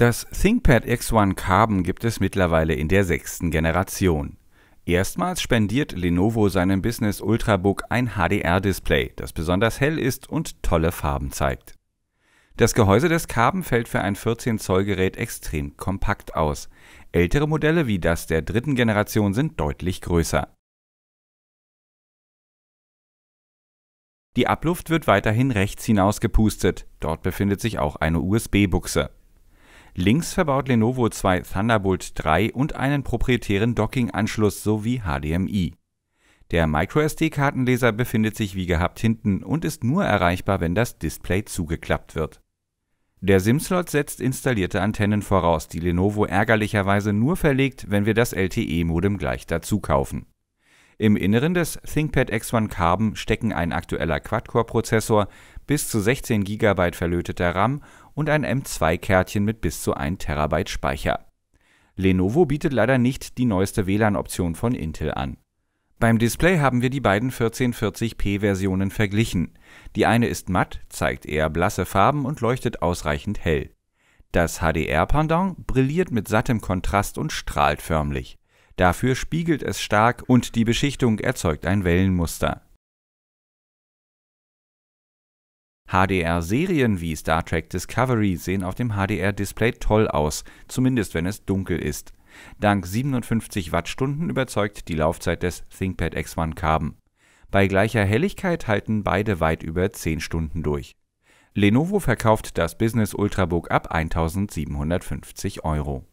Das ThinkPad X1 Carbon gibt es mittlerweile in der sechsten Generation. Erstmals spendiert Lenovo seinem Business Ultrabook ein HDR-Display, das besonders hell ist und tolle Farben zeigt. Das Gehäuse des Carbon fällt für ein 14-Zoll-Gerät extrem kompakt aus. Ältere Modelle wie das der dritten Generation sind deutlich größer. Die Abluft wird weiterhin rechts hinaus gepustet. dort befindet sich auch eine USB-Buchse. Links verbaut Lenovo zwei Thunderbolt 3 und einen proprietären Docking-Anschluss sowie HDMI. Der MicroSD-Kartenleser befindet sich wie gehabt hinten und ist nur erreichbar, wenn das Display zugeklappt wird. Der SIM-Slot setzt installierte Antennen voraus, die Lenovo ärgerlicherweise nur verlegt, wenn wir das LTE-Modem gleich dazu kaufen. Im Inneren des ThinkPad X1 Carbon stecken ein aktueller Quad-Core-Prozessor, bis zu 16 GB verlöteter RAM und ein M2-Kärtchen mit bis zu 1 TB Speicher. Lenovo bietet leider nicht die neueste WLAN-Option von Intel an. Beim Display haben wir die beiden 1440p-Versionen verglichen. Die eine ist matt, zeigt eher blasse Farben und leuchtet ausreichend hell. Das HDR-Pendant brilliert mit sattem Kontrast und strahlt förmlich. Dafür spiegelt es stark und die Beschichtung erzeugt ein Wellenmuster. HDR-Serien wie Star Trek Discovery sehen auf dem HDR-Display toll aus, zumindest wenn es dunkel ist. Dank 57 Wattstunden überzeugt die Laufzeit des ThinkPad X1 Carbon. Bei gleicher Helligkeit halten beide weit über 10 Stunden durch. Lenovo verkauft das Business Ultrabook ab 1750 Euro.